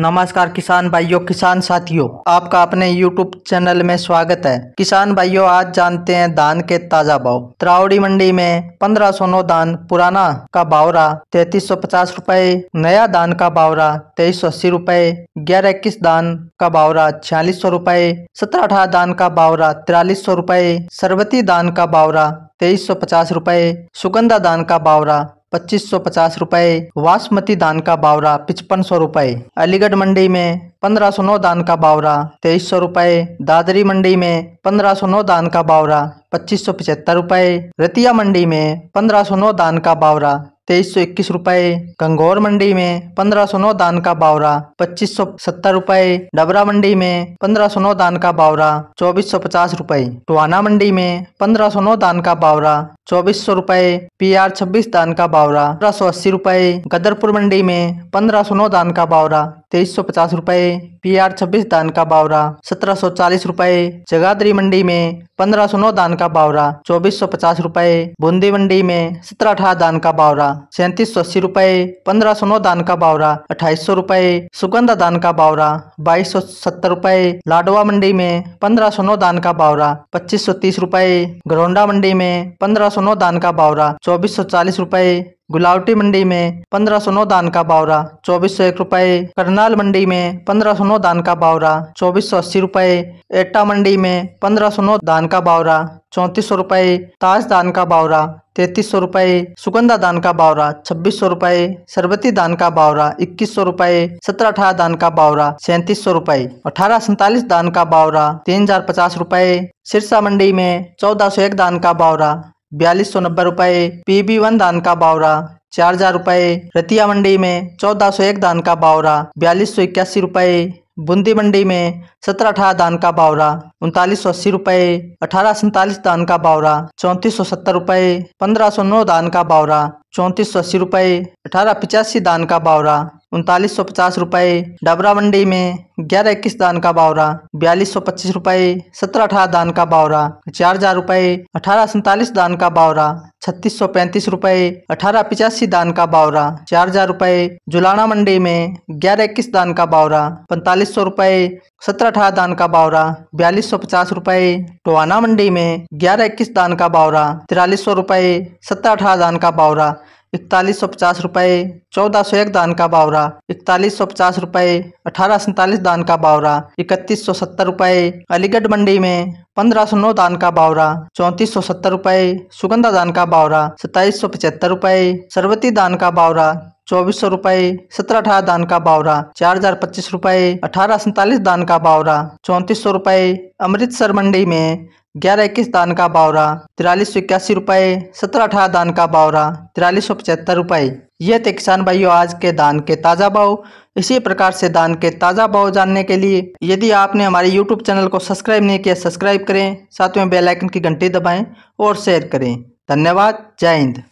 नमस्कार किसान भाइयों किसान साथियों आपका अपने YouTube चैनल में स्वागत है किसान भाइयों आज जानते हैं धान के ताजा भाव त्रावड़ी मंडी में पंद्रह सौ नौ धान पुराना का बावरा तैतीस सौ पचास रूपए नया धान का बावरा तेईस सौ अस्सी रूपए ग्यारह इक्कीस धान का बावरा छियालीस सौ रूपए सत्रह अठारह धान का बावरा तिरालीस सौ रूपए सरबती धान का बावरा तेईस सौ पचास रूपए सुगंधा धान का बावरा पच्चीस सौ पचास रुपये बासमती धान का बावरा पिचपन सौ रुपये अलीगढ़ मंडी में पंद्रह सौ नौ दान का बावरा तेईस सौ रुपये दादरी मंडी में पंद्रह सौ नौ दान का बावरा पच्चीस सौ पचहत्तर रुपये रतिया मंडी में पंद्रह सौ नौ दान का बावरा तेईस सौ इक्कीस रुपए गंगौर मंडी में पंद्रह सौ नौ दान का बावरा पच्चीस सौ सत्तर रुपए डबरा मंडी में पंद्रह सौ नौ दान का बावरा चौबीस सौ पचास रुपए टुआना मंडी में पंद्रह सौ नौ दान का बावरा चौबीस सौ रूपए पी आर छब्बीस दान का बावरा पंद्रह सौ अस्सी रूपए गदरपुर मंडी में पंद्रह सौ नौ दान का बावरा तेईस सौ पचास रूपए पी आर छब्बीस दान का बावरा सत्रह सौ चालीस रूपए जगाधरी मंडी में पंद्रह सौ नौ दान का बावरा चौबीस सौ पचास रूपए बूंदी मंडी में सत्रह अठारह दान का बावरा सैंतीस सौ अस्सी रूपए पंद्रह सौ नौ दान का बावरा अठाईस सौ रूपए सुगंधा दान का बावरा बाईस सौ सत्तर रूपए लाडवा मंडी में पंद्रह सौ नौ दान का बावरा पच्चीस सौ तीस रूपए गरौंडा मंडी में पंद्रह सौ नौ दान का बावरा चौबीस सौ चालीस रूपए गुलावटी मंडी में पंद्रह सौ नौ दान का बावरा चौबीस सौ एक रुपए करनाल मंडी में पंद्रह सौ नौ दान का बावरा चौबीस सौ अस्सी रुपए एटा मंडी में पंद्रह सौ नौ दान का बावरा चौतीस सौ रूपए ताज दान का बावरा तैतीस सौ रूपए सुगंधा दान का बावरा छब्बीस सौ रूपए सरबती दान का बावरा इक्कीस सौ रूपए सत्रह अठारह दान का बावरा सैंतीस सौ रूपए अठारह सैतालीस दान का बावरा तीन हजार पचास रूपए सिरसा मंडी में चौदह सौ एक दान का बावरा बयालीस सौ नब्बे रुपये पीबी वन धान का बावरा चार हजार रुपये रतिया मंडी में चौदह सौ एक धान का बावरा बयालीस सौ इक्यासी रुपये बूंदी मंडी में सत्रह अठारह दान का बावरा उनतालीस सौ अस्सी रुपये अठारह सैंतालीस दान का बावरा चौंतीस सौ सत्तर रुपये पंद्रह सौ नौ दान का बावरा चौंतीस सौ अस्सी रुपये अठारह पिचासी दान का बावरा उनतालीस सौ पचास रुपये डबरा मंडी में ग्यारह इक्कीस दान का बावरा बयालीस सौ पच्चीस रुपये सत्रह अठारह दान का बावरा चार हजार रुपये अठारह सैंतालीस दान का बावरा छत्तीस सौ पैंतीस रुपये अठारह पिचासी दान का बावरा चार हजार रुपये जुलाना मंडी में ग्यारह इक्कीस दान का बावरा पैंतालीस सौ रुपये सत्रह अठारह दान का बावरा बयालीस सौ पचास रुपये टोवाना मंडी में ग्यारह इक्कीस दान का बावरा तिरालीस सौ रुपये सत्रह अठारह दान का बावरा इकतालीस सौ पचास रुपये चौदह सौ एक दान का बावरा इकतालीस सौ पचास रुपये अठारह सैंतालीस दान का बावरा इकतीस सौ सत्तर रुपये अलीगढ़ मंडी में पंद्रह सौ नौ दान का बावरा चौंतीस सौ सत्तर रुपये सुगंधा दान का बावरा सत्ताईस सौ पचहत्तर रुपये सरवती दान का बावरा चौबीस सौ रुपये सत्रह अठारह दान का बावरा चार हजार पच्चीस रुपये अठारह सैंतालीस दान का बावरा चौंतीस सौ रुपये अमृतसर मंडी में ग्यारह इक्कीस दान का बावरा तिरालीस सौ इक्यासी रुपये सत्रह अठारह दान का बावरा तिरालीस सौ पचहत्तर रुपये ये थे किसान भाइयों आज के दान के ताज़ा भाव इसी प्रकार से दान के ताज़ा भाव जानने के लिए यदि आपने हमारे यूट्यूब चैनल को सब्सक्राइब नहीं किया सब्सक्राइब करें साथ में बेलाइकन की घंटी दबाएँ और शेयर करें धन्यवाद जय हिंद